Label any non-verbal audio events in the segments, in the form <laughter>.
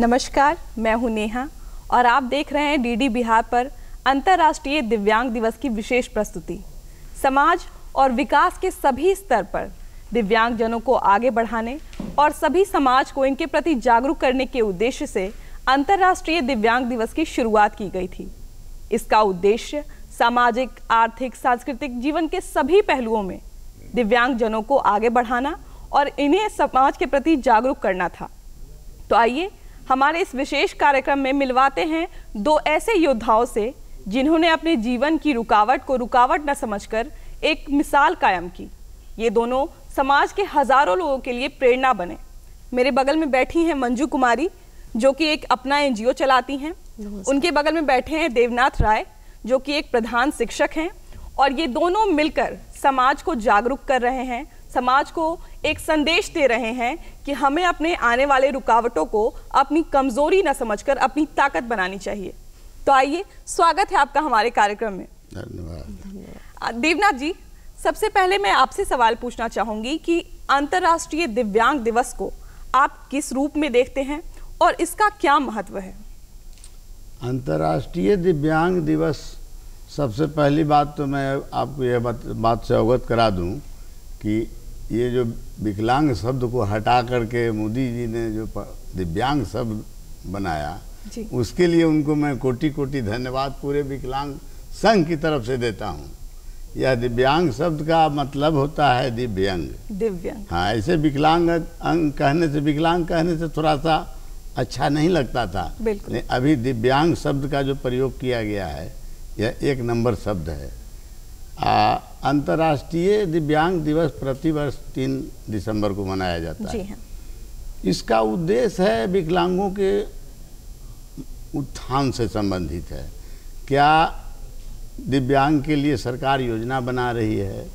नमस्कार मैं हूं नेहा और आप देख रहे हैं डीडी बिहार पर अंतर्राष्ट्रीय दिव्यांग दिवस की विशेष प्रस्तुति समाज और विकास के सभी स्तर पर दिव्यांगजनों को आगे बढ़ाने और सभी समाज को इनके प्रति जागरूक करने के उद्देश्य से अंतर्राष्ट्रीय दिव्यांग दिवस की शुरुआत की गई थी इसका उद्देश्य सामाजिक आर्थिक सांस्कृतिक जीवन के सभी पहलुओं में दिव्यांगजनों को आगे बढ़ाना और इन्हें समाज के प्रति जागरूक करना था तो आइए हमारे इस विशेष कार्यक्रम में मिलवाते हैं दो ऐसे योद्धाओं से जिन्होंने अपने जीवन की रुकावट को रुकावट न समझकर एक मिसाल कायम की ये दोनों समाज के हजारों लोगों के लिए प्रेरणा बने मेरे बगल में बैठी हैं मंजू कुमारी जो कि एक अपना एनजीओ चलाती हैं उनके बगल में बैठे हैं देवनाथ राय जो कि एक प्रधान शिक्षक हैं और ये दोनों मिलकर समाज को जागरूक कर रहे हैं समाज को एक संदेश दे रहे हैं कि हमें अपने आने वाले रुकावटों को अपनी कमजोरी न समझकर अपनी ताकत बनानी चाहिए तो आइए स्वागत है आपका हमारे कार्यक्रम में धन्यवाद देवनाथ जी सबसे पहले मैं आपसे सवाल पूछना चाहूंगी कि अंतर्राष्ट्रीय दिव्यांग दिवस को आप किस रूप में देखते हैं और इसका क्या महत्व है अंतर्राष्ट्रीय दिव्यांग दिवस सबसे पहली बात तो मैं आपको यह बात, से अवगत करा दूं कि ये जो विकलांग शब्द को हटा करके मोदी जी ने जो दिव्यांग शब्द बनाया उसके लिए उनको मैं कोटि कोटि धन्यवाद पूरे विकलांग संघ की तरफ से देता हूँ यह दिव्यांग शब्द का मतलब होता है दिव्यांग दिव्यांग हाँ ऐसे विकलांग अंग अं, कहने से विकलांग कहने से थोड़ा सा अच्छा नहीं लगता था बिल्कुल अभी दिव्यांग शब्द का जो प्रयोग किया गया है यह एक नंबर शब्द है अंतर्राष्ट्रीय दिव्यांग दिवस प्रतिवर्ष तीन दिसंबर को मनाया जाता जी है हाँ। इसका उद्देश्य है विकलांगों के उत्थान से संबंधित है क्या दिव्यांग के लिए सरकार योजना बना रही है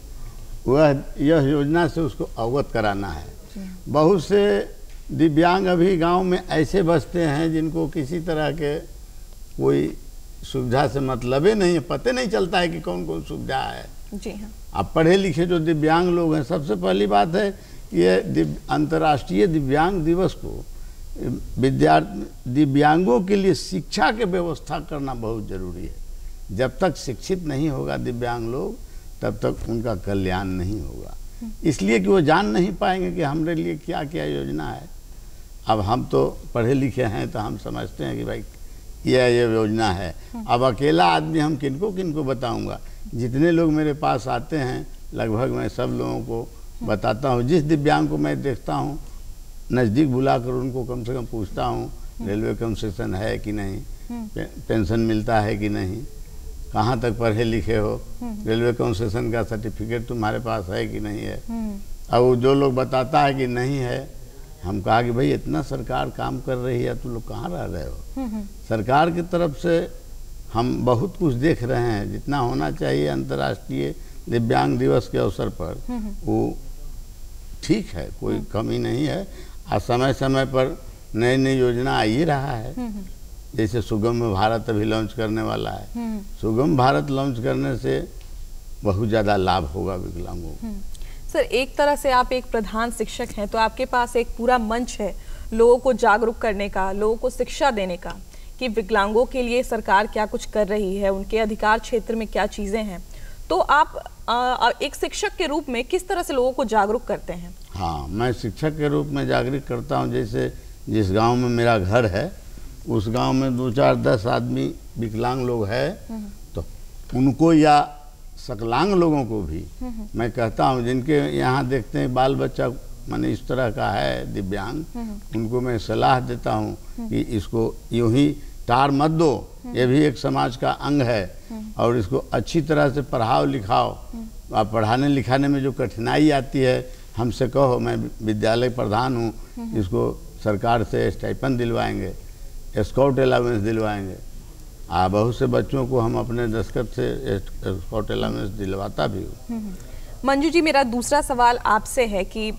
वह यह योजना से उसको अवगत कराना है हाँ। बहुत से दिव्यांग अभी गांव में ऐसे बसते हैं जिनको किसी तरह के कोई सुविधा से मतलब ही नहीं है पते नहीं चलता है कि कौन कौन सुविधा है जी हाँ अब पढ़े लिखे जो दिव्यांग लोग हैं सबसे पहली बात है ये दिव, अंतर्राष्ट्रीय दिव्यांग दिवस को विद्यार्थी दिव्यांगों के लिए शिक्षा के व्यवस्था करना बहुत जरूरी है जब तक शिक्षित नहीं होगा दिव्यांग लोग तब तक उनका कल्याण नहीं होगा इसलिए कि वो जान नहीं पाएंगे कि हमारे लिए क्या क्या योजना है अब हम तो पढ़े लिखे हैं तो हम समझते हैं कि भाई यह यह योजना है अब अकेला आदमी हम किनको किनको बताऊंगा जितने लोग मेरे पास आते हैं लगभग मैं सब लोगों को बताता हूँ जिस दिव्यांग को मैं देखता हूँ नज़दीक बुलाकर उनको कम से कम पूछता हूँ रेलवे कंसेशन है कि नहीं पेंशन मिलता है कि नहीं कहाँ तक पढ़े लिखे हो रेलवे कंसेशन का सर्टिफिकेट तुम्हारे पास है कि नहीं है अब जो लोग बताता है कि नहीं है हम कहा कि भाई इतना सरकार काम कर रही है तुम लोग कहाँ रह रहे हो हम्म, हम्म। सरकार की तरफ से हम बहुत कुछ देख रहे हैं जितना होना चाहिए अंतर्राष्ट्रीय दिव्यांग दिवस के अवसर पर हम्म, वो ठीक है कोई कमी नहीं है और समय समय पर नई नई योजना आ ही रहा है जैसे सुगम भारत अभी लॉन्च करने वाला है सुगम भारत लॉन्च करने से बहुत ज़्यादा लाभ होगा विकलांगों को सर एक तरह से आप एक प्रधान शिक्षक हैं तो आपके पास एक पूरा मंच है लोगों को जागरूक करने का लोगों को शिक्षा देने का कि विकलांगों के लिए सरकार क्या कुछ कर रही है उनके अधिकार क्षेत्र में क्या चीज़ें हैं तो आप आ, एक शिक्षक के रूप में किस तरह से लोगों को जागरूक करते हैं हाँ मैं शिक्षक के रूप में जागरूक करता हूँ जैसे जिस गांव में मेरा घर है उस गांव में दो चार दस आदमी विकलांग लोग हैं हम्म। तो उनको या सकलांग लोगों को भी हम्म, हम्म। मैं कहता हूँ जिनके यहाँ देखते हैं बाल बच्चा मैंने इस तरह का है दिव्यांग हम्म, उनको मैं सलाह देता हूँ कि इसको यूं ही टार मत दो ये भी एक समाज का अंग है और इसको अच्छी तरह से पढ़ाओ लिखाओ आप पढ़ाने लिखाने में जो कठिनाई आती है हमसे कहो मैं विद्यालय प्रधान हूँ इसको सरकार से स्टाइपन दिलवाएंगे स्काउट अलाउंस दिलवाएंगे आ बहुत से बच्चों को हम अपने दस्खत से स्पॉट अलाउंस दिलवाता भी हूँ हम्म, हम्म। मंजू जी मेरा दूसरा सवाल आपसे है कि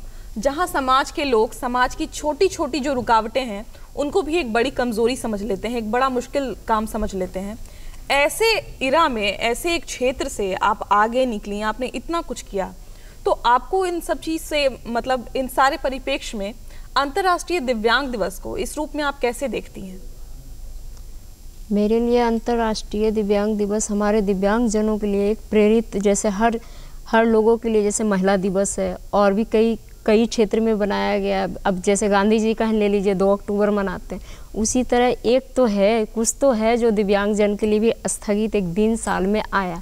जहाँ समाज के लोग समाज की छोटी छोटी जो रुकावटें हैं उनको भी एक बड़ी कमज़ोरी समझ लेते हैं एक बड़ा मुश्किल काम समझ लेते हैं ऐसे इरा में ऐसे एक क्षेत्र से आप आगे निकली आपने इतना कुछ किया तो आपको इन सब चीज़ से मतलब इन सारे परिपेक्ष में अंतर्राष्ट्रीय दिव्यांग दिवस को इस रूप में आप कैसे देखती हैं मेरे लिए अंतर्राष्ट्रीय दिव्यांग दिवस हमारे दिव्यांग जनों के लिए एक प्रेरित जैसे हर हर लोगों के लिए जैसे महिला दिवस है और भी कई कई क्षेत्र में बनाया गया है अब जैसे गांधी जी का ले लीजिए दो अक्टूबर मनाते हैं उसी तरह एक तो है कुछ तो है जो दिव्यांग जन के लिए भी स्थगित एक दिन साल में आया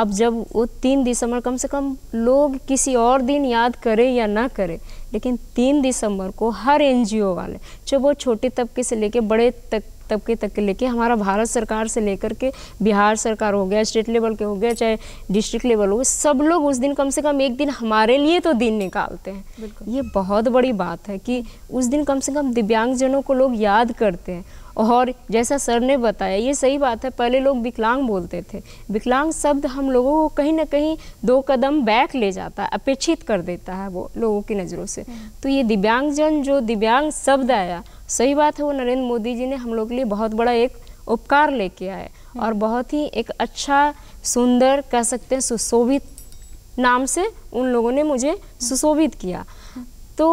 अब जब वो तीन दिसंबर कम से कम लोग किसी और दिन याद करें या ना करें लेकिन तीन दिसंबर को हर एनजीओ वाले चाहे वो छोटे तबके से लेके बड़े तक तबके तक के लेके हमारा भारत सरकार से लेकर के बिहार सरकार हो गया स्टेट लेवल के हो गया चाहे डिस्ट्रिक्ट लेवल हो गया सब लोग उस दिन कम से कम एक दिन हमारे लिए तो दिन निकालते हैं ये बहुत बड़ी बात है कि उस दिन कम से कम दिव्यांगजनों को लोग याद करते हैं और जैसा सर ने बताया ये सही बात है पहले लोग विकलांग बोलते थे विकलांग शब्द हम लोगों को कहीं ना कहीं दो कदम बैक ले जाता है अपेक्षित कर देता है वो लोगों की नज़रों से हम्म। तो ये दिव्यांगजन जो दिव्यांग शब्द आया सही बात है वो नरेंद्र मोदी जी ने हम लोग के लिए बहुत बड़ा एक उपकार लेके आए हम्म। और बहुत ही एक अच्छा सुंदर कह सकते हैं सुशोभित नाम से उन लोगों ने मुझे हम्म। सुशोभित किया तो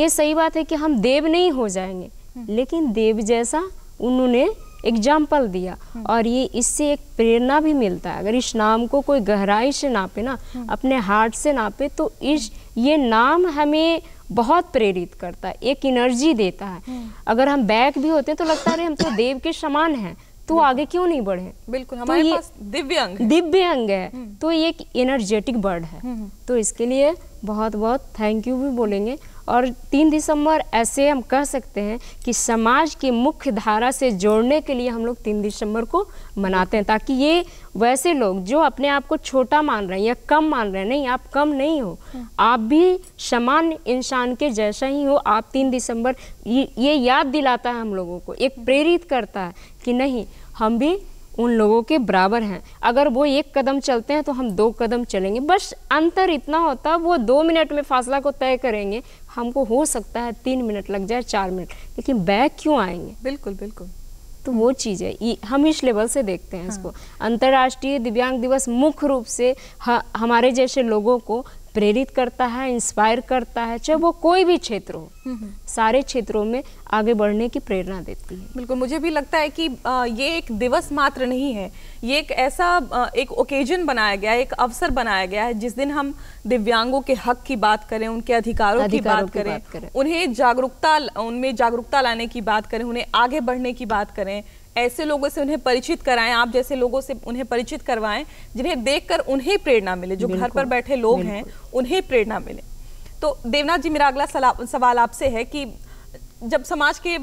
ये सही बात है कि हम देव नहीं हो जाएंगे लेकिन देव जैसा उन्होंने एग्जाम्पल दिया और ये इससे एक प्रेरणा भी मिलता है अगर इस नाम को कोई गहराई से नापे ना अपने हार्ट से नापे तो इस ये नाम हमें बहुत प्रेरित करता है एक एनर्जी देता है अगर हम बैक भी होते हैं तो लगता है हम तो देव के समान हैं तो आगे क्यों नहीं बढ़े बिल्कुल तो हमारे तो पास दिव्य अंग दिव्य अंग है हम्म। तो ये एक एनर्जेटिक बर्ड है हम्म। तो इसके लिए बहुत बहुत थैंक यू भी बोलेंगे और तीन दिसंबर ऐसे हम कह सकते हैं कि समाज की मुख्य धारा से जोड़ने के लिए हम लोग तीन दिसंबर को मनाते हैं ताकि ये वैसे लोग जो अपने आप को छोटा मान रहे हैं या कम मान रहे हैं नहीं आप कम नहीं हो आप भी समान इंसान के जैसा ही हो आप तीन दिसंबर ये याद दिलाता है हम लोगों को एक प्रेरित करता है कि नहीं हम भी उन लोगों के बराबर हैं अगर वो एक कदम चलते हैं तो हम दो कदम चलेंगे बस अंतर इतना होता है वो दो मिनट में फासला को तय करेंगे हमको हो सकता है तीन मिनट लग जाए चार मिनट लेकिन बैग क्यों आएंगे बिल्कुल बिल्कुल तो वो चीज़ है हम इस लेवल से देखते हैं हाँ। इसको अंतर्राष्ट्रीय दिव्यांग दिवस मुख्य रूप से हमारे जैसे लोगों को प्रेरित करता है इंस्पायर करता है चाहे वो कोई भी क्षेत्र हो हम्म, हम्म। सारे क्षेत्रों में आगे बढ़ने की प्रेरणा देती है बिल्कुल मुझे भी लगता है कि ये एक दिवस मात्र नहीं है ये एक ऐसा एक ओकेजन बनाया गया है एक अवसर बनाया गया है जिस दिन हम दिव्यांगों के हक की बात करें उनके अधिकारों, अधिकारों की, बात, की करें, बात करें उन्हें जागरूकता उनमें जागरूकता लाने की बात करें उन्हें आगे बढ़ने की बात करें ऐसे लोगों से उन्हें परिचित कराएं आप जैसे लोगों से उन्हें परिचित करवाएं जिन्हें देखकर उन्हें प्रेरणा मिले जो घर पर बैठे लोग हैं उन्हें प्रेरणा मिले तो देवनाथ जी मेरा अगला सवाल आपसे है कि जब समाज के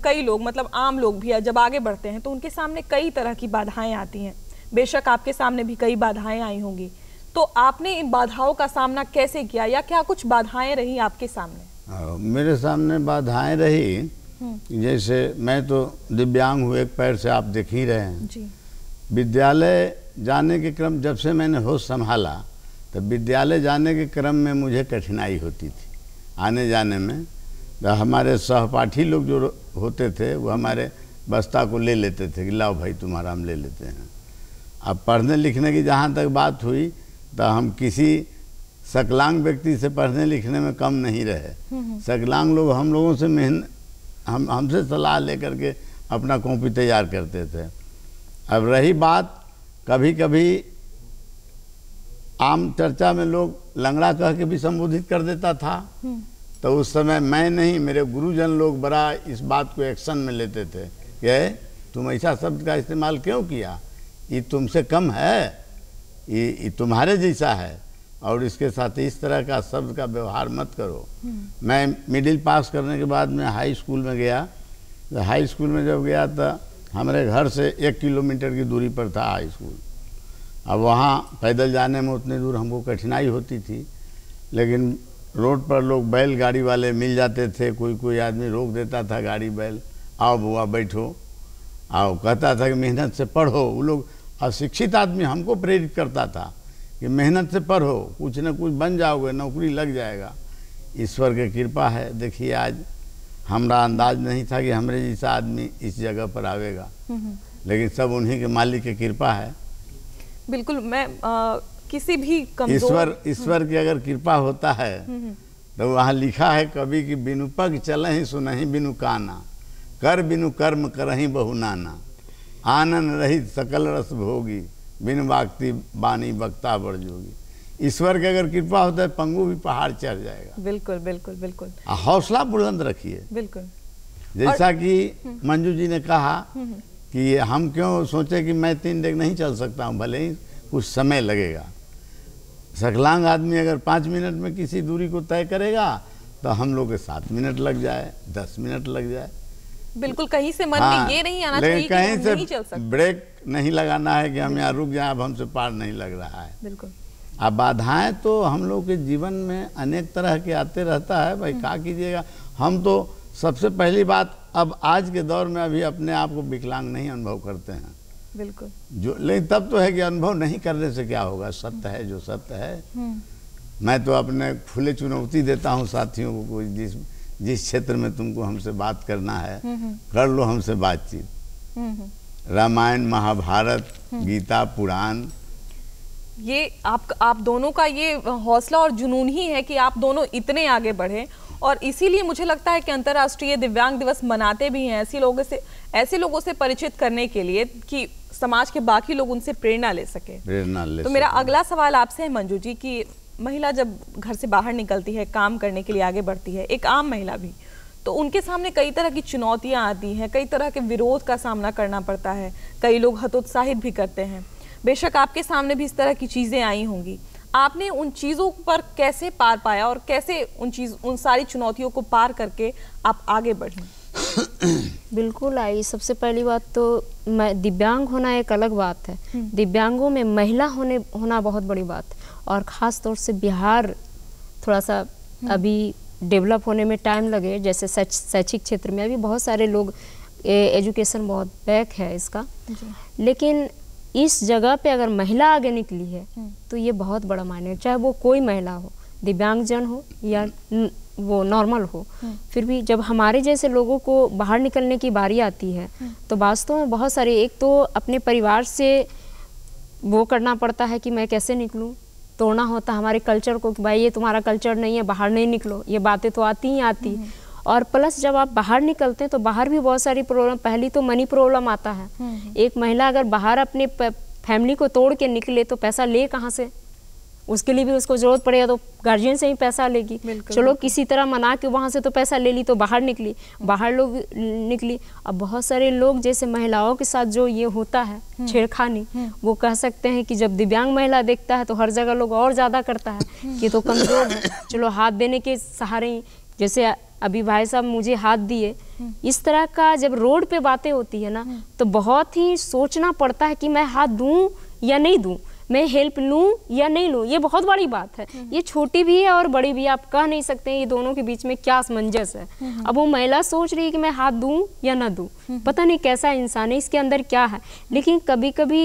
कई लोग मतलब आम लोग भी जब आगे बढ़ते हैं तो उनके सामने कई तरह की बाधाएं आती हैं बेशक आपके सामने भी कई बाधाएं आई होंगी तो आपने इन बाधाओं का सामना कैसे किया या क्या कुछ बाधाएं रही आपके सामने मेरे सामने बाधाएं रही हम्म। जैसे मैं तो दिव्यांग हूँ एक पैर से आप देख ही रहे हैं विद्यालय जाने के क्रम जब से मैंने होश संभाला तो विद्यालय जाने के क्रम में मुझे कठिनाई होती थी आने जाने में तो हमारे सहपाठी लोग जो होते थे वो हमारे बस्ता को ले लेते थे कि लाओ भाई तुम्हारा हम ले लेते हैं अब पढ़ने लिखने की जहाँ तक बात हुई तो हम किसी सकलांग व्यक्ति से पढ़ने लिखने में कम नहीं रहे हम्म, हम्म। सकलांग लोग हम लोगों से मेहनत हम हमसे सलाह लेकर के अपना कॉपी तैयार करते थे अब रही बात कभी कभी आम चर्चा में लोग लंगड़ा कह के भी संबोधित कर देता था हम्म। तो उस समय मैं नहीं मेरे गुरुजन लोग बड़ा इस बात को एक्शन में लेते थे कि तुम ऐसा शब्द का इस्तेमाल क्यों किया ये तुमसे कम है ये, ये तुम्हारे जैसा है और इसके साथ इस तरह का शब्द का व्यवहार मत करो हम्म। मैं मिडिल पास करने के बाद मैं हाई स्कूल में गया तो हाई स्कूल में जब गया तो हमारे घर से एक किलोमीटर की दूरी पर था हाई स्कूल अब वहाँ पैदल जाने में उतनी दूर हमको कठिनाई होती थी लेकिन रोड पर लोग बैल गाड़ी वाले मिल जाते थे कोई कोई आदमी रोक देता था गाड़ी बैल आओ बुआ बैठो आओ कहता था कि मेहनत से पढ़ो वो लोग अशिक्षित आदमी हमको प्रेरित करता था कि मेहनत से पर हो कुछ ना कुछ बन जाओगे नौकरी लग जाएगा ईश्वर की कृपा है देखिए आज हमारा अंदाज नहीं था कि हमारे जैसा आदमी इस जगह पर आवेगा हम्म, हम्म। लेकिन सब उन्हीं के मालिक की कृपा है बिल्कुल मैं आ, किसी भी ईश्वर हम्म। ईश्वर की अगर कृपा होता है तो वहाँ लिखा है कभी कि बिनु पग चल ही सुनही बिनु काना कर बिनु कर्म करही बहु नाना आनंद रहित सकल रस भोगी बिन वक्ति बानी वक्ता बढ़ जोगी ईश्वर के अगर कृपा होता है पंगु भी पहाड़ चढ़ जाएगा बिल्कुल बिल्कुल बिल्कुल हौसला बुलंद रखिए बिल्कुल जैसा और... कि हम्म। मंजू जी ने कहा हम्म, हम्म। कि हम क्यों सोचे कि मैं तीन डेग नहीं चल सकता हूँ भले ही कुछ समय लगेगा सकलांग आदमी अगर पाँच मिनट में किसी दूरी को तय करेगा तो हम लोग के सात मिनट लग जाए दस मिनट लग जाए बिल्कुल कहीं से मन हाँ, में ये नहीं आना चाहिए कहीं से नहीं चल सकते ब्रेक नहीं लगाना है कि हम यहाँ रुक जाए अब हमसे पार नहीं लग रहा है बिल्कुल अब बाधाएं तो हम लोग के जीवन में अनेक तरह के आते रहता है भाई हम्म। क्या कीजिएगा हम तो सबसे पहली बात अब आज के दौर में अभी अपने आप को विकलांग नहीं अनुभव करते हैं बिल्कुल जो लेकिन तब तो है कि अनुभव नहीं करने से क्या होगा सत्य है जो सत्य है हम्म। मैं तो अपने खुले चुनौती देता हूँ साथियों को जिस जिस क्षेत्र में तुमको हमसे बात करना है हम्म, हम्म। कर लो हमसे बातचीत हम्म, रामायण महाभारत गीता पुराण ये आप आप दोनों का ये हौसला और जुनून ही है कि आप दोनों इतने आगे बढ़े और इसीलिए मुझे लगता है कि अंतर्राष्ट्रीय दिव्यांग दिवस मनाते भी हैं ऐसे लोगों से ऐसे लोगों से परिचित करने के लिए कि समाज के बाकी लोग उनसे प्रेरणा ले सके प्रेरणा ले तो मेरा अगला सवाल आपसे है मंजू जी की महिला जब घर से बाहर निकलती है काम करने के लिए आगे बढ़ती है एक आम महिला भी तो उनके सामने कई तरह की चुनौतियाँ आती हैं कई तरह के विरोध का सामना करना पड़ता है कई लोग हतोत्साहित भी करते हैं बेशक आपके सामने भी इस तरह की चीज़ें आई होंगी आपने उन चीज़ों पर कैसे पार पाया और कैसे उन चीज़ उन सारी चुनौतियों को पार करके आप आगे बढ़ें <coughs> बिल्कुल आई सबसे पहली बात तो मैं दिव्यांग होना एक अलग बात है हम्म। दिव्यांगों में महिला होने होना बहुत बड़ी बात है और ख़ास तौर से बिहार थोड़ा सा हम्म। अभी डेवलप होने में टाइम लगे जैसे शैक्षिक क्षेत्र में अभी बहुत सारे लोग ए, एजुकेशन बहुत बैक है इसका लेकिन इस जगह पे अगर महिला आगे निकली है हम्म। तो ये बहुत बड़ा मायने चाहे वो कोई महिला हो दिव्यांगजन हो या वो नॉर्मल हो हम्म। फिर भी जब हमारे जैसे लोगों को बाहर निकलने की बारी आती है तो वास्तव में बहुत सारे एक तो अपने परिवार से वो करना पड़ता है कि मैं कैसे निकलूँ तोड़ना होता तो हमारे कल्चर को कि भाई ये तुम्हारा कल्चर नहीं है बाहर नहीं निकलो ये बातें तो आती ही आती हम्म। और प्लस जब आप बाहर निकलते हैं तो बाहर भी बहुत सारी प्रॉब्लम पहली तो मनी प्रॉब्लम आता है हम्म। एक महिला अगर बाहर अपने फैमिली को तोड़ के निकले तो पैसा ले कहाँ से उसके लिए भी उसको ज़रूरत पड़ेगा तो गार्जियन से ही पैसा लेगी चलो किसी तरह मना के वहाँ से तो पैसा ले ली तो बाहर निकली बाहर लोग निकली अब बहुत सारे लोग जैसे महिलाओं के साथ जो ये होता है हम्म। छेड़खानी हम्म। वो कह सकते हैं कि जब दिव्यांग महिला देखता है तो हर जगह लोग और ज़्यादा करता है हम्म। कि तो कमज़ोर है चलो हाथ देने के सहारे ही जैसे अभी भाई साहब मुझे हाथ दिए इस तरह का जब रोड पे बातें होती है ना तो बहुत ही सोचना पड़ता है कि मैं हाथ दूँ या नहीं दूँ मैं हेल्प लूँ या नहीं लूँ ये बहुत बड़ी बात है हम्म। ये छोटी भी है और बड़ी भी आप कह नहीं सकते ये दोनों के बीच में क्या असमंजस है हम्म, हम्म। अब वो महिला सोच रही है कि मैं हाथ दूँ या ना दूँ पता नहीं कैसा इंसान है इसके अंदर क्या है लेकिन कभी कभी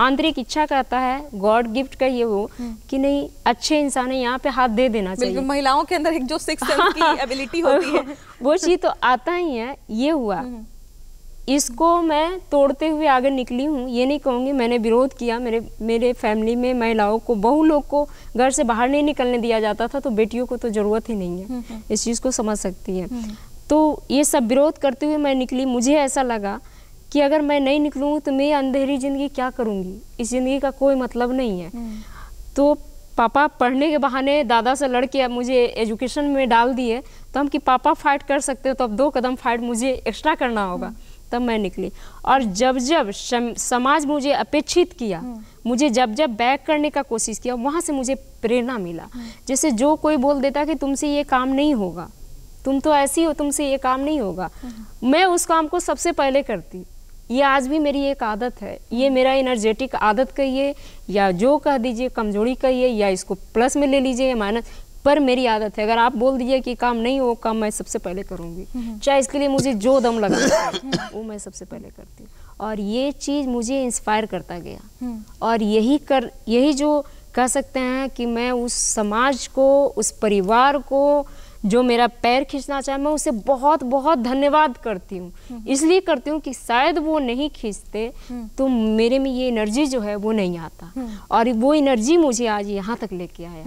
आंतरिक इच्छा कहता है गॉड गिफ्ट का ये वो कि नहीं अच्छे इंसान है यहाँ पे हाथ दे देना चाहिए महिलाओं के अंदर एक जो सिक्स की एबिलिटी <laughs> होती है <laughs> वो चीज़ तो आता ही है ये हुआ इसको मैं तोड़ते हुए आगे निकली हूँ ये नहीं कहूँगी मैंने विरोध किया मेरे मेरे फैमिली में महिलाओं को बहु लोग को घर से बाहर नहीं निकलने दिया जाता था तो बेटियों को तो ज़रूरत ही नहीं है हम्म, हम्म। इस चीज़ को समझ सकती है हम्म। तो ये सब विरोध करते हुए मैं निकली मुझे ऐसा लगा कि अगर मैं नहीं निकलूँगी तो मैं अंधेरी ज़िंदगी क्या करूँगी इस ज़िंदगी का कोई मतलब नहीं है तो पापा पढ़ने के बहाने दादा से लड़के अब मुझे एजुकेशन में डाल दिए तो हम कि पापा फाइट कर सकते हो तो अब दो कदम फाइट मुझे एक्स्ट्रा करना होगा तब मैं निकली और जब जब समाज मुझे अपेक्षित किया हम्म। मुझे जब जब बैक करने का कोशिश किया वहाँ से मुझे प्रेरणा मिला हम्म। जैसे जो कोई बोल देता कि तुमसे ये काम नहीं होगा तुम तो ऐसी हो तुमसे ये काम नहीं होगा हम्म। मैं उस काम को सबसे पहले करती ये आज भी मेरी एक आदत है ये मेरा एनर्जेटिक आदत कहिए या जो कह दीजिए कमजोरी कहिए या इसको प्लस में ले लीजिए या माइनस पर मेरी आदत है अगर आप बोल दीजिए कि काम नहीं हो काम मैं सबसे पहले करूँगी हम्म। चाहे इसके लिए मुझे जो दम लगा हम्म। वो मैं सबसे पहले करती हूँ और ये चीज़ मुझे इंस्पायर करता गया हम्म। और यही कर यही जो कह सकते हैं कि मैं उस समाज को उस परिवार को जो मेरा पैर खींचना चाहे मैं उसे बहुत बहुत धन्यवाद करती हूँ इसलिए करती हूँ कि शायद वो नहीं खींचते तो मेरे में ये एनर्जी जो है वो नहीं आता और वो एनर्जी मुझे आज यहाँ तक लेके आया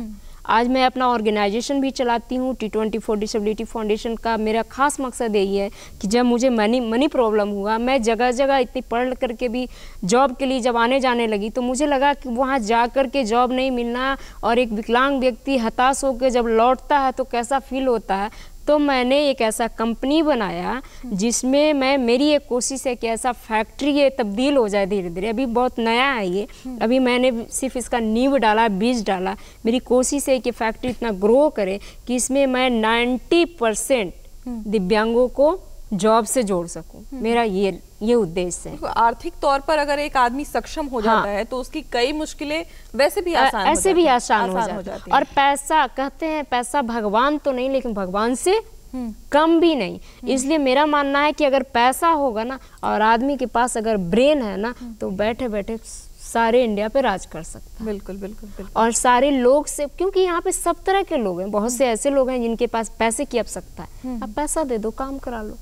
आज मैं अपना ऑर्गेनाइजेशन भी चलाती हूँ T twenty four disability foundation का मेरा खास मकसद यही है कि जब मुझे मनी मनी प्रॉब्लम हुआ मैं जगह जगह इतनी पढ़ करके भी जॉब के लिए जब आने जाने लगी तो मुझे लगा कि वहाँ जा कर के जॉब नहीं मिलना और एक विकलांग व्यक्ति हताश होकर जब लौटता है तो कैसा फील होता है तो मैंने एक ऐसा कंपनी बनाया जिसमें मैं मेरी एक कोशिश है कि ऐसा फैक्ट्री ये तब्दील हो जाए धीरे धीरे अभी बहुत नया है ये अभी मैंने सिर्फ इसका नींव डाला बीज डाला मेरी कोशिश है कि फैक्ट्री इतना ग्रो करे कि इसमें मैं नाइन्टी परसेंट हम्म। दिव्यांगों को जॉब से जोड़ सकूँ मेरा ये ये उद्देश्य है आर्थिक तौर पर अगर एक आदमी सक्षम हो जाता हाँ। है तो उसकी कई मुश्किलें वैसे भी आसान ऐसे भी आसान, आसान हो जाती, जाती है और पैसा कहते हैं पैसा भगवान तो नहीं लेकिन भगवान से हम्म। कम भी नहीं हम्म। इसलिए मेरा मानना है कि अगर पैसा होगा ना और आदमी के पास अगर ब्रेन है ना हम्म। तो बैठे बैठे सारे इंडिया पे राज कर सकता है बिल्कुल बिल्कुल, बिल्कुल। और सारे लोग से क्योंकि यहाँ पे सब तरह के लोग हैं बहुत से ऐसे लोग हैं जिनके पास पैसे की आवश्यकता है अब पैसा दे दो काम करा लो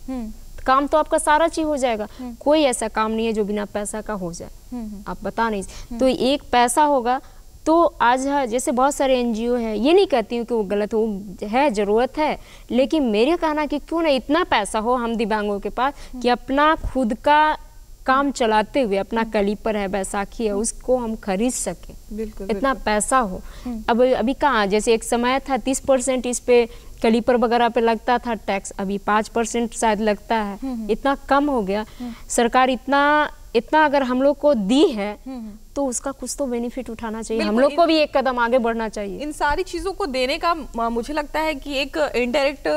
काम तो आपका सारा चीज हो जाएगा हम्म। कोई ऐसा काम नहीं है जो बिना पैसा का हो जाए हम्म, हम्म। आप बता नहीं तो एक पैसा होगा तो आज है हाँ, जैसे बहुत सारे एनजीओ हैं ये नहीं कहती हूँ कि वो गलत हो है ज़रूरत है लेकिन मेरे कहना कि क्यों ना इतना पैसा हो हम दिव्यांगों के पास कि अपना खुद का काम चलाते हुए अपना कलीपर है बैसाखी है उसको हम खरीद सके बिल्कुल इतना बिल्कुल। पैसा हो अब अभी कहाँ जैसे एक समय था तीस परसेंट इस पे कलीपर वगैरह पे लगता था टैक्स अभी पाँच परसेंट शायद लगता है हम्म, हम्म। इतना कम हो गया हम्म। सरकार इतना इतना अगर हम लोग को दी है तो उसका कुछ तो बेनिफिट उठाना चाहिए हम लोग को भी एक कदम आगे बढ़ना चाहिए इन सारी चीज़ों को देने का मुझे लगता है कि एक इनडायरेक्ट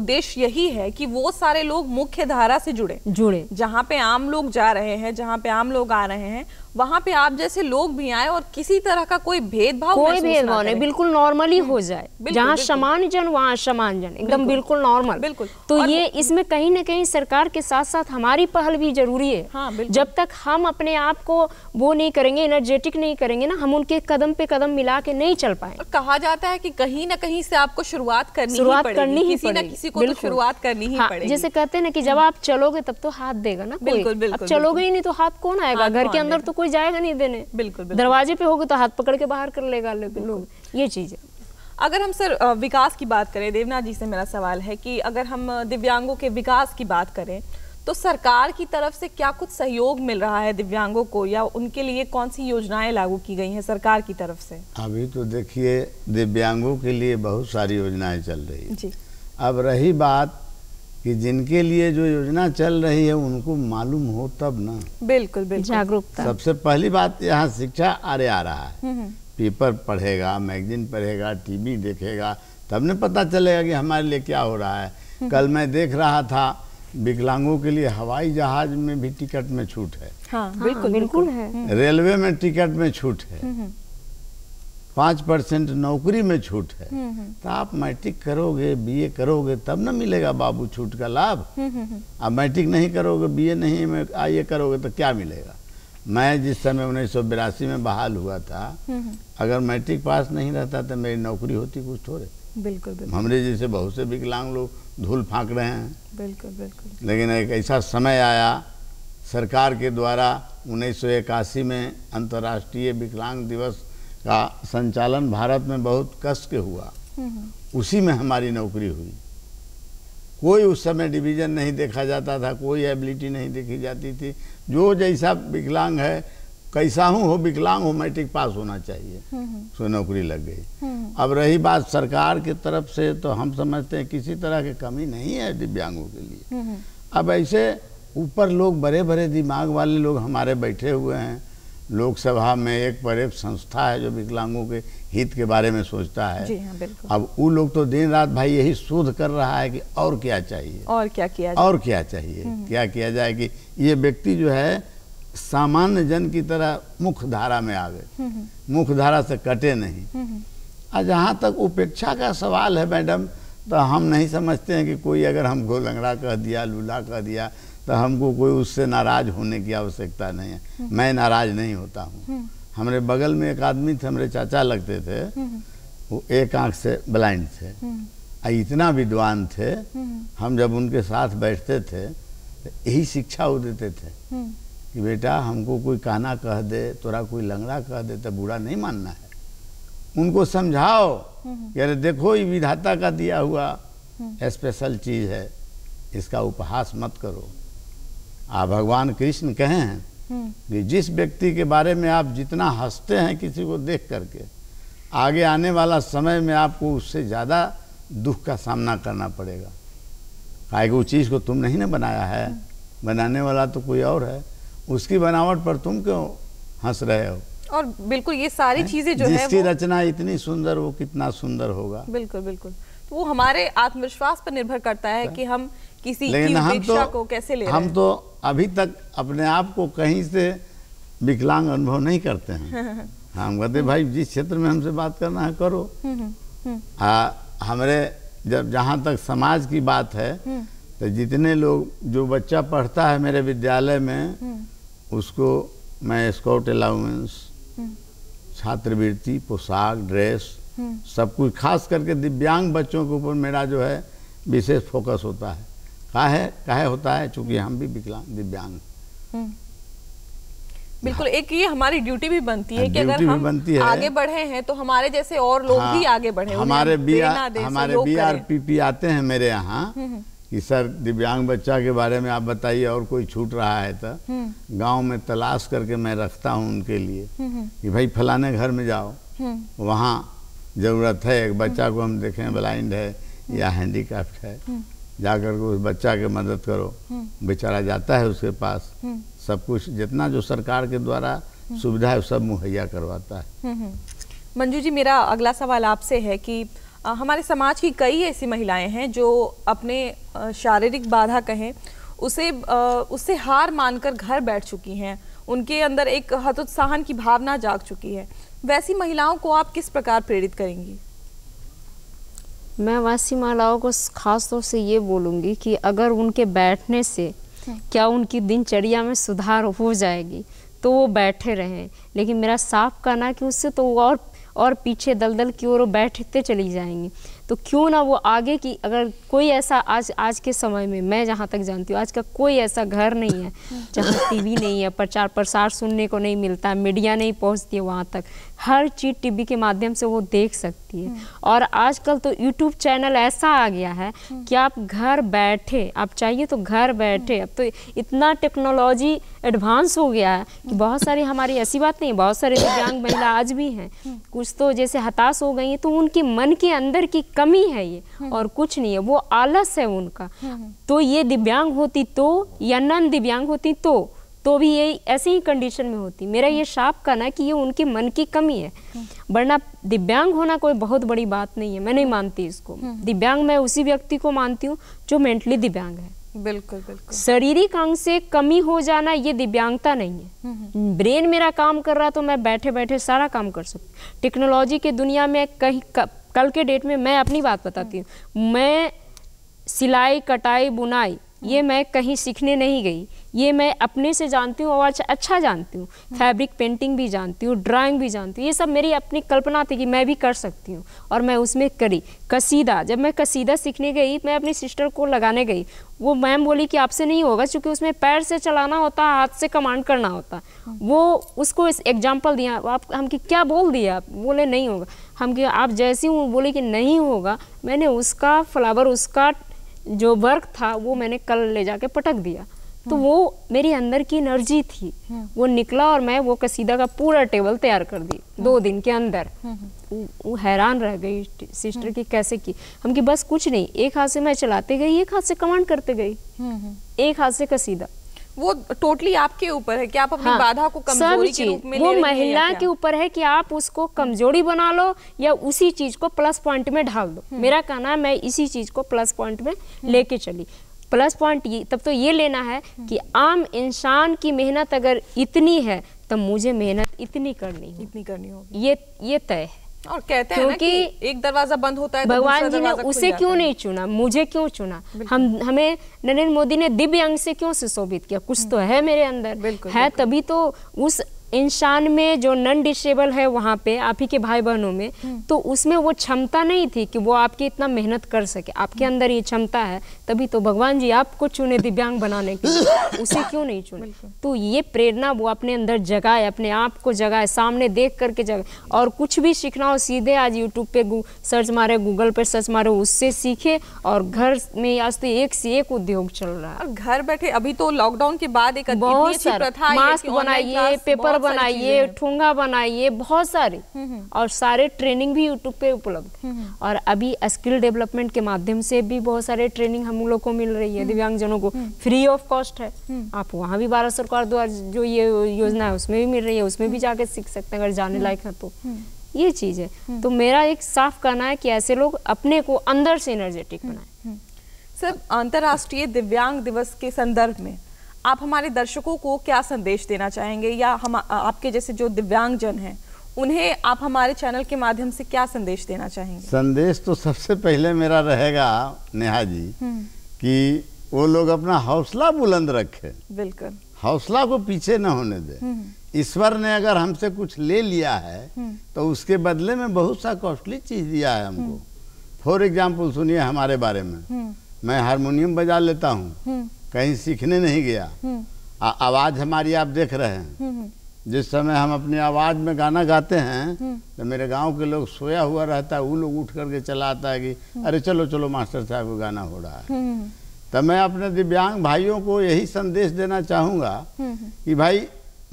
उद्देश्य यही है कि वो सारे लोग मुख्य धारा से जुड़े जुड़े जहाँ पे आम लोग जा रहे हैं जहाँ पे आम लोग आ रहे हैं वहाँ पे आप जैसे लोग भी आए और किसी तरह का कोई भेदभाव कोई भेदभाव नहीं बिल्कुल नॉर्मली हो हम्म, जाए जहाँ समान जन वहाँ समान जन एकदम बिल्कुल नॉर्मल बिल्कुल तो ये इसमें कहीं ना कहीं सरकार के साथ साथ हमारी पहल भी जरूरी है हाँ, जब तक हम अपने आप को वो नहीं करेंगे करेंगे एनर्जेटिक नहीं करेंगे ना हम उनके कदम पे कदम मिला के नहीं चल पाए कहा जाता है कि कहीं ना कहीं से आपको शुरुआत करनी शुरुआत ही करनी ही किसी ना किसी को तो शुरुआत करनी ही हाँ, पड़ेगी जैसे कहते हैं ना कि जब आप चलोगे तब तो हाथ देगा ना बिल्कुल बिल्कुल चलोगे ही नहीं तो हाथ कौन आएगा घर के अंदर तो कोई जाएगा नहीं देने बिल्कुल दरवाजे पे होगा तो हाथ पकड़ के बाहर कर लेगा लोग ये चीज है अगर हम सर विकास की बात करें देवनाथ जी से मेरा सवाल है कि अगर हम दिव्यांगों के विकास की बात करें तो सरकार की तरफ से क्या कुछ सहयोग मिल रहा है दिव्यांगों को या उनके लिए कौन सी योजनाएं लागू की गई हैं सरकार की तरफ से अभी तो देखिए दिव्यांगों के लिए बहुत सारी योजनाएं चल रही है जी अब रही बात कि जिनके लिए जो योजना चल रही है उनको मालूम हो तब ना बिल्कुल बिल्कुल जागरूकता सबसे पहली बात यहाँ शिक्षा आर्य आ रहा है हम्म, हम्म। पेपर पढ़ेगा मैगजीन पढ़ेगा टीवी देखेगा तब न पता चलेगा कि हमारे लिए क्या हो रहा है हम्म, कल मैं देख रहा था विकलांगों के लिए हवाई जहाज में भी टिकट में छूट है हाँ, हाँ बिल्कुल बिल्कुल है हम्म। रेलवे में टिकट में छूट है हम्म, हम्म। पाँच परसेंट नौकरी में छूट है तो आप मैट्रिक करोगे बीए करोगे तब ना मिलेगा बाबू छूट का लाभ आप मैट्रिक नहीं करोगे बीए नहीं में आईए करोगे तो क्या मिलेगा मैं जिस समय उन्नीस में बहाल हुआ था अगर मैट्रिक पास नहीं रहता तो मेरी नौकरी होती कुछ थोड़े बिल्कुल, बिल्कुल। हमरे जैसे बहुत से विकलांग लोग धूल फाँक रहे हैं बिल्कुल बिल्कुल लेकिन एक ऐसा समय आया सरकार के द्वारा उन्नीस में अंतर्राष्ट्रीय विकलांग दिवस का संचालन भारत में बहुत कष्ट के हुआ हम्म, हम्म। उसी में हमारी नौकरी हुई कोई उस समय डिवीज़न नहीं देखा जाता था कोई एबिलिटी नहीं देखी जाती थी जो जैसा विकलांग है कैसा हूँ हो विकलांग हो मैट्रिक पास होना चाहिए हम्म, हम्म। सो नौकरी लग गई हम्म, अब रही बात सरकार की तरफ से तो हम समझते हैं किसी तरह की कमी नहीं है दिव्यांगों के लिए अब ऐसे ऊपर लोग बड़े बड़े दिमाग वाले लोग हमारे बैठे हुए हैं लोकसभा में एक पर एक संस्था है जो विकलांगों के हित के बारे में सोचता है जी हाँ, अब वो लोग तो दिन रात भाई यही शोध कर रहा है कि और क्या चाहिए और क्या किया जाए? और क्या चाहिए क्या किया जाए कि ये व्यक्ति जो है सामान्य जन की तरह मुख्य धारा में आवे हम्म, हम्म। मुख्य धारा से कटे नहीं और हम्म, जहाँ तक उपेक्षा का सवाल है मैडम तो हम नहीं समझते हैं कि कोई अगर हमको लंगड़ा कह दिया लूला कह दिया तो हमको कोई उससे नाराज होने की आवश्यकता नहीं है मैं नाराज नहीं होता हूँ हमारे बगल में एक आदमी थे हमारे चाचा लगते थे वो एक आंख से ब्लाइंड थे आ इतना विद्वान थे हम जब उनके साथ बैठते थे तो यही शिक्षा वो देते थे कि बेटा हमको कोई काना कह दे तोरा कोई लंगड़ा कह दे तो बुरा नहीं मानना है उनको समझाओ अरे देखो ये विधाता का दिया हुआ स्पेशल चीज़ है इसका उपहास मत करो आ भगवान कृष्ण कहे हैं कि जिस व्यक्ति के बारे में आप जितना हंसते हैं किसी को देख करके आगे आने वाला समय में आपको उससे ज़्यादा दुख का सामना करना पड़ेगा काहे कि उस चीज़ को तुम नहीं ना बनाया है बनाने वाला तो कोई और है उसकी बनावट पर तुम क्यों हंस रहे हो और बिल्कुल ये सारी चीजें जो जिसकी है वो... रचना इतनी सुंदर वो कितना सुंदर होगा बिल्कुल बिल्कुल तो वो हमारे आत्मविश्वास पर निर्भर करता है कि हम किसी की हम तो, को कैसे ले हम तो अभी तक अपने आप को कहीं से विकलांग अनुभव नहीं करते हैं <laughs> हम्म, हम कहते भाई जिस क्षेत्र में हमसे बात करना है करो आ, हम्म, हम्म, हाँ, हमारे जब जहाँ तक समाज की बात है तो जितने लोग जो बच्चा पढ़ता है मेरे विद्यालय में उसको मैं स्काउट हम्म। अलाउंस छात्रवृत्ति पोशाक ड्रेस हम्म। सब कुछ खास करके दिव्यांग बच्चों के ऊपर मेरा जो है विशेष फोकस होता है काहे काहे होता है चूंकि हम भी विकलांग दिव्यांग हम्म। बिल्कुल एक ये हमारी ड्यूटी भी बनती है हाँ, कि अगर हम बनती है, आगे बढ़े हैं तो हमारे जैसे और लोग हाँ, भी आगे बढ़े हमारे बी आर हमारे बी आर पी पी आते हैं मेरे यहाँ कि सर दिव्यांग बच्चा के बारे में आप बताइए और कोई छूट रहा है तो हम्म। गांव में तलाश करके मैं रखता हूँ उनके लिए हम्म, हम्म। कि भाई फलाने घर में जाओ वहाँ ज़रूरत है एक बच्चा को हम देखें ब्लाइंड है या हैंडीक्राफ्ट है जाकर के उस बच्चा के मदद करो बेचारा जाता है उसके पास सब कुछ जितना जो सरकार के द्वारा सुविधा है सब मुहैया करवाता है मंजू जी मेरा अगला सवाल आपसे है कि हमारे समाज की कई ऐसी महिलाएं हैं जो अपने शारीरिक बाधा कहें उसे उससे हार मानकर घर बैठ चुकी हैं उनके अंदर एक हतोत्साहन की भावना जाग चुकी है वैसी महिलाओं को आप किस प्रकार प्रेरित करेंगी मैं वैसी महिलाओं को खास तौर से ये बोलूँगी कि अगर उनके बैठने से क्या उनकी दिनचर्या में सुधार हो जाएगी तो वो बैठे रहें लेकिन मेरा साफ कहना कि उससे तो और और पीछे दलदल की ओर बैठते चली जाएंगी तो क्यों ना वो आगे की अगर कोई ऐसा आज आज के समय में मैं जहाँ तक जानती हूँ आज का कोई ऐसा घर नहीं है जहाँ टीवी <laughs> नहीं है प्रचार प्रसार सुनने को नहीं मिलता मीडिया नहीं पहुँचती है वहाँ तक हर चीज़ टीवी के माध्यम से वो देख सकती है हम्म। और आजकल तो यूट्यूब चैनल ऐसा आ गया है हम्म। कि आप घर बैठे आप चाहिए तो घर बैठे हम्म। अब तो इतना टेक्नोलॉजी एडवांस हो गया है कि बहुत सारी हमारी ऐसी बात नहीं बहुत सारी दिव्यांग महिला आज भी हैं कुछ तो जैसे हताश हो गई हैं तो उनके मन के अंदर की कमी है ये हम्म। और कुछ नहीं है वो आलस है उनका हम्म। तो ये दिव्यांग होती तो या नन दिव्यांग होती तो तो भी ये ऐसे ही कंडीशन में होती मेरा ये साफ हम्म। कहना कि ये उनके मन की कमी है वरना दिव्यांग होना कोई बहुत बड़ी बात नहीं है मैं नहीं मानती इसको दिव्यांग मैं उसी व्यक्ति को मानती हूँ जो मेंटली दिव्यांग है बिल्कुल बिल्कुल शारीरिक अंग से कमी हो जाना ये दिव्यांगता नहीं है ब्रेन मेरा काम कर रहा तो मैं बैठे बैठे सारा काम कर सकती टेक्नोलॉजी के दुनिया में कहीं कल के डेट में मैं अपनी बात बताती हूँ मैं सिलाई कटाई बुनाई ये मैं कहीं सीखने नहीं गई ये मैं अपने से जानती हूँ और अच्छा अच्छा जानती हूँ हाँ। फैब्रिक पेंटिंग भी जानती हूँ ड्राइंग भी जानती हूँ ये सब मेरी अपनी कल्पना थी कि मैं भी कर सकती हूँ और मैं उसमें करी कसीदा जब मैं कसीदा सीखने गई मैं अपनी सिस्टर को लगाने गई वो मैम बोली कि आपसे नहीं होगा क्योंकि उसमें पैर से चलाना होता हाथ से कमांड करना होता हाँ। वो उसको एग्जाम्पल दिया आप हम कि क्या बोल दिया आप बोले नहीं होगा हम कि आप जैसी हूँ बोले कि नहीं होगा मैंने उसका फ्लावर उसका जो वर्क था वो मैंने कल ले जाके पटक दिया तो वो मेरी अंदर की एनर्जी थी वो निकला और मैं वो कसीदा का पूरा टेबल तैयार कर दी दो दिन के अंदर वो हैरान रह गई सिस्टर की कैसे की हम की बस कुछ नहीं एक हाथ से मैं चलाते गई एक हाथ से कमांड करते गई एक हाथ से कसीदा वो टोटली आपके ऊपर है कि आप अपनी हाँ, बाधा को कमजोरी के रूप में वो महिला के ऊपर है कि आप उसको कमजोरी बना लो या उसी चीज को प्लस पॉइंट में ढाल दो हम्म। मेरा कहना है मैं इसी चीज को प्लस पॉइंट में लेके चली प्लस पॉइंट तब तो ये लेना है हम्म। कि आम इंसान की मेहनत अगर इतनी है तो मुझे मेहनत इतनी करनी इतनी करनी होगी ये ये तय है और कहते हैं कि एक दरवाजा बंद होता है तो भगवान जी ने उसे क्यों नहीं चुना मुझे क्यों चुना हम हमें नरेंद्र मोदी ने दिव्य अंग से क्यों सुशोभित किया कुछ तो हम्म। है मेरे अंदर है तभी तो उस इंसान में जो नॉन डिसेबल है वहाँ पे आप ही के भाई बहनों में हम्म। तो उसमें वो क्षमता नहीं थी कि वो आपकी इतना मेहनत कर सके आपके अंदर ये क्षमता है तभी तो भगवान जी आपको चुने दिव्यांग बनाने के उसे क्यों नहीं चुने तो ये प्रेरणा वो अपने अंदर जगाए अपने आप को जगाए सामने देख करके जगाए और कुछ भी सीखना हो सीधे आज यूट्यूब पे सर्च मारे गूगल पे सर्च मारे उससे सीखे और घर में आज तो एक से एक उद्योग चल रहा है घर बैठे अभी तो लॉकडाउन के बाद एक बहुत प्रथा बनाइए पेपर बनाइए ठूंगा बनाइए बहुत सारे हम्म, हम्म। और सारे ट्रेनिंग भी यूट्यूब पे उपलब्ध हम्म, और अभी स्किल डेवलपमेंट के माध्यम से भी बहुत सारे ट्रेनिंग हम लोग को मिल रही है दिव्यांगजनों को फ्री ऑफ कॉस्ट है आप वहाँ भी भारत सरकार द्वारा जो ये योजना है उसमें भी मिल रही है उसमें भी जाके सीख सकते हैं अगर जाने लायक है तो ये चीज़ है तो मेरा एक साफ कहना है कि ऐसे लोग अपने को अंदर से एनर्जेटिक बनाए सर अंतर्राष्ट्रीय दिव्यांग दिवस के संदर्भ में आप हमारे दर्शकों को क्या संदेश देना चाहेंगे या हम आपके जैसे जो दिव्यांगजन हैं उन्हें आप हमारे चैनल के माध्यम से क्या संदेश देना चाहेंगे संदेश तो सबसे पहले मेरा रहेगा नेहा जी हम्म। कि वो लोग अपना हौसला बुलंद रखे बिल्कुल हौसला को पीछे न होने दें हम्म। ईश्वर ने अगर हमसे कुछ ले लिया है हम्म। तो उसके बदले में बहुत सा कॉस्टली चीज दिया है हमको फॉर एग्जाम्पल सुनिए हमारे बारे में मैं हारमोनियम बजा लेता हूँ कहीं सीखने नहीं गया हम्म। आवाज़ हमारी आप देख रहे हैं हम्म, हम्म। जिस समय हम अपनी आवाज़ में गाना गाते हैं तो मेरे गांव के लोग सोया हुआ रहता है वो लोग उठ करके चला आता है कि अरे चलो चलो मास्टर साहब को गाना हो रहा है तो मैं अपने दिव्यांग भाइयों को यही संदेश देना चाहूंगा कि भाई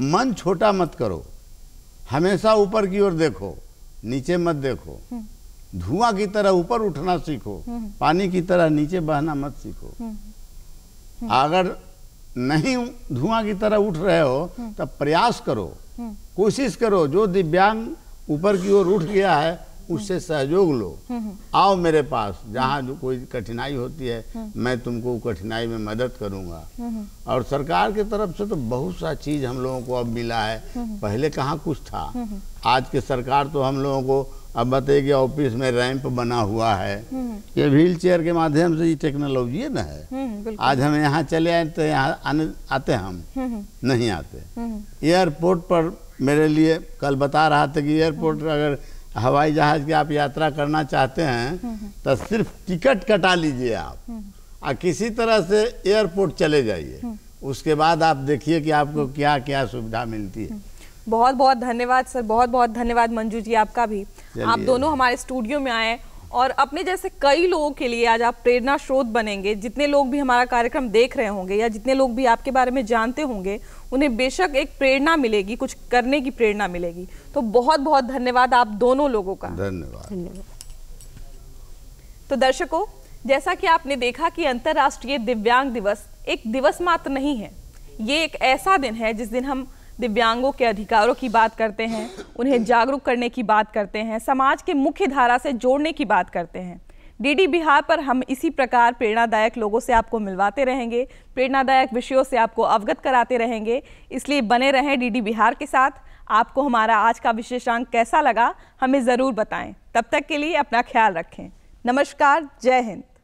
मन छोटा मत करो हमेशा ऊपर की ओर देखो नीचे मत देखो धुआं की तरह ऊपर उठना सीखो पानी की तरह नीचे बहना मत सीखो अगर नहीं धुआं की तरह उठ रहे हो तब तो प्रयास करो कोशिश करो जो दिव्यांग ऊपर की ओर उठ गया है उससे सहयोग लो आओ मेरे पास जहाँ जो कोई कठिनाई होती है मैं तुमको कठिनाई में मदद करूँगा और सरकार की तरफ से तो बहुत सा चीज़ हम लोगों को अब मिला है पहले कहाँ कुछ था आज के सरकार तो हम लोगों को अब बताइए कि ऑफिस में रैंप बना हुआ है हम्म। ये व्हील चेयर के माध्यम से ये टेक्नोलॉजी ना है हम्म, आज हम यहाँ चले आए तो यहाँ आने आते हम हम्म, नहीं आते एयरपोर्ट पर मेरे लिए कल बता रहा था कि एयरपोर्ट अगर हवाई जहाज की आप यात्रा करना चाहते हैं तो सिर्फ टिकट कटा लीजिए आप और किसी तरह से एयरपोर्ट चले जाइए उसके बाद आप देखिए कि आपको क्या क्या सुविधा मिलती है बहुत बहुत धन्यवाद सर बहुत बहुत धन्यवाद मंजू जी आपका भी आप दोनों हमारे स्टूडियो में आए और अपने जैसे कई लोगों के लिए आज आप प्रेरणा स्रोत बनेंगे जितने लोग भी हमारा कार्यक्रम देख रहे होंगे या जितने लोग भी आपके बारे में जानते होंगे उन्हें बेशक एक प्रेरणा मिलेगी कुछ करने की प्रेरणा मिलेगी तो बहुत बहुत धन्यवाद आप दोनों लोगों का धन्यवाद तो दर्शकों जैसा कि आपने देखा कि अंतर्राष्ट्रीय दिव्यांग दिवस एक दिवस मात्र नहीं है ये एक ऐसा दिन है जिस दिन हम दिव्यांगों के अधिकारों की बात करते हैं उन्हें जागरूक करने की बात करते हैं समाज के मुख्य धारा से जोड़ने की बात करते हैं डीडी बिहार पर हम इसी प्रकार प्रेरणादायक लोगों से आपको मिलवाते रहेंगे प्रेरणादायक विषयों से आपको अवगत कराते रहेंगे इसलिए बने रहें डीडी बिहार के साथ आपको हमारा आज का विशेषांक कैसा लगा हमें ज़रूर बताएं तब तक के लिए अपना ख्याल रखें नमस्कार जय हिंद